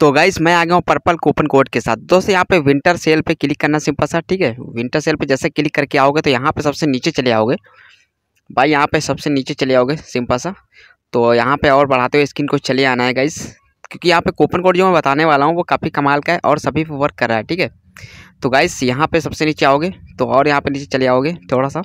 तो गाइस मैं आ गया हूँ पर्पल कूपन कोड के साथ दोस्तों यहाँ पे विंटर सेल पे क्लिक करना सिंपल सा ठीक है विंटर सेल पे जैसे क्लिक करके आओगे तो यहाँ पे सबसे नीचे चले आओगे भाई यहाँ पे सबसे नीचे चले आओगे सिंपल सा तो यहाँ पे और बढ़ाते हुए स्क्रीन को चले आना है गाइस क्योंकि यहाँ पे कूपन कोड जो मैं बताने वाला हूँ वो काफ़ी कमाल का है और सभी पर वर्क कर रहा है ठीक है तो गाइस यहाँ पर सबसे नीचे आओगे तो और यहाँ पर नीचे चले आओगे थोड़ा सा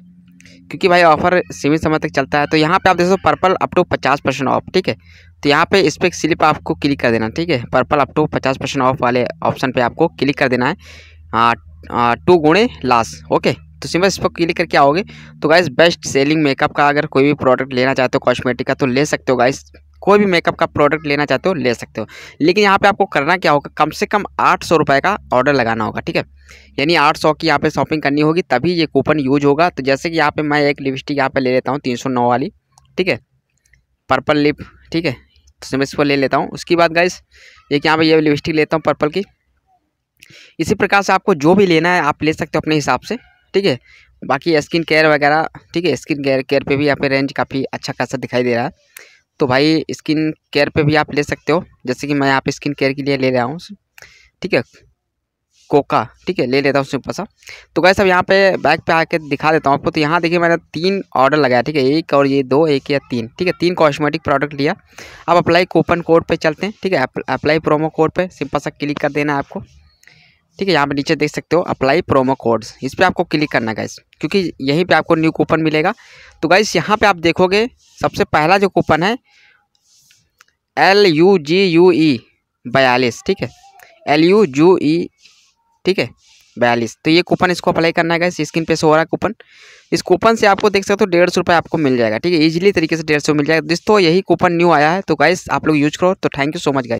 क्योंकि भाई ऑफर सीमित समय तक चलता है तो यहाँ पे आप देखो पर्पल अप टू पचास परसेंट ऑफ ठीक है तो यहाँ पे इस पर स्लिप आपको क्लिक कर देना ठीक है पर्पल अप टू पचास परसेंट ऑफ वाले ऑप्शन पे आपको क्लिक कर देना है टू गुणे लास्ट ओके तो सिंपल इस पर क्लिक करके आओगे तो गाइस बेस्ट सेलिंग मेकअप का अगर कोई भी प्रोडक्ट लेना चाहते हो कॉस्मेटिक का तो ले सकते हो गाइस कोई भी मेकअप का प्रोडक्ट लेना चाहते हो ले सकते हो लेकिन यहाँ पे आपको करना क्या होगा कम से कम आठ सौ रुपये का ऑर्डर लगाना होगा ठीक है यानी आठ सौ की यहाँ पे शॉपिंग करनी होगी तभी ये कूपन यूज होगा तो जैसे कि यहाँ पे मैं एक लिपस्टिक यहाँ पे ले लेता हूँ तीन सौ नौ वाली ठीक है पर्पल लिप ठीक है तो मैं इसको ले लेता हूँ उसके बाद गाइस एक यहाँ पर ये लिपस्टिक लेता हूँ पर्पल की इसी प्रकार से आपको जो भी लेना है आप ले सकते हो अपने हिसाब से ठीक है बाकी स्किन केयर वगैरह ठीक है स्किन केयर केयर पे भी यहाँ पे रेंज काफ़ी अच्छा खासा दिखाई दे रहा है तो भाई स्किन केयर पे भी आप ले सकते हो जैसे कि मैं यहाँ पे स्किन केयर के लिए ले रहा हूँ ठीक है कोका ठीक है ले लेता हूँ सिंपल सा तो गाइस अब यहाँ पे बैग पे आके दिखा देता हूँ आपको तो यहाँ देखिए मैंने तीन ऑर्डर लगाया ठीक है एक और ये दो एक या तीन ठीक है तीन कॉस्मेटिक प्रोडक्ट लिया अब अप्लाई कूपन कोड पे चलते हैं ठीक है अप्लाई प्रोमो कोड पे सिंपल सा क्लिक कर देना आपको ठीक है यहाँ पर नीचे देख सकते हो अप्लाई प्रोमो कोड्स इस पर आपको क्लिक करना गाइस क्योंकि यहीं पर आपको न्यू कूपन मिलेगा तो गाइस यहाँ पर आप देखोगे सबसे पहला जो कूपन है L U G U E बयालीस ठीक है एल यू जू ई ठीक है बयालीस तो ये कूपन इसको अप्लाई करना है स्क्रीन पे शो हो रहा है कूपन इस कूपन से आपको देख सकते हो डेढ़ सौ रुपये आपको मिल जाएगा ठीक है इजीली तरीके से डेढ़ सौ मिल जाएगा दोस्तों यही कूपन न्यू आया है तो गाइस आप लोग यूज करो तो thank you so much guys